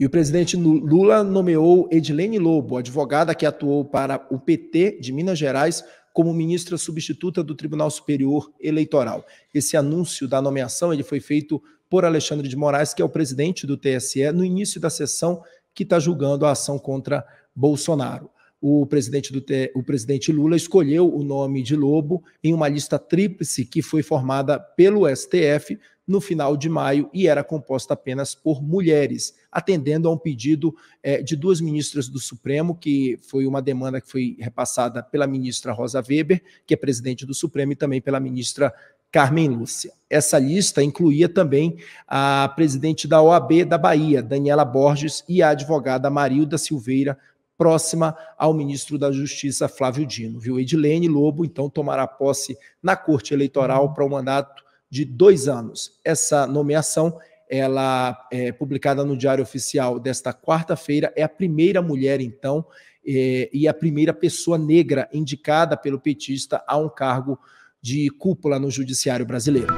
E o presidente Lula nomeou Edilene Lobo, advogada que atuou para o PT de Minas Gerais, como ministra substituta do Tribunal Superior Eleitoral. Esse anúncio da nomeação ele foi feito por Alexandre de Moraes, que é o presidente do TSE, no início da sessão que está julgando a ação contra Bolsonaro. O presidente, do, o presidente Lula escolheu o nome de Lobo em uma lista tríplice que foi formada pelo STF no final de maio e era composta apenas por mulheres, atendendo a um pedido eh, de duas ministras do Supremo, que foi uma demanda que foi repassada pela ministra Rosa Weber, que é presidente do Supremo, e também pela ministra Carmen Lúcia. Essa lista incluía também a presidente da OAB da Bahia, Daniela Borges, e a advogada Marilda Silveira, próxima ao ministro da Justiça, Flávio Dino. Viu? Edilene Lobo, então, tomará posse na Corte Eleitoral para o mandato de dois anos. Essa nomeação, ela é publicada no Diário Oficial desta quarta-feira, é a primeira mulher, então, é, e a primeira pessoa negra indicada pelo petista a um cargo de cúpula no judiciário brasileiro.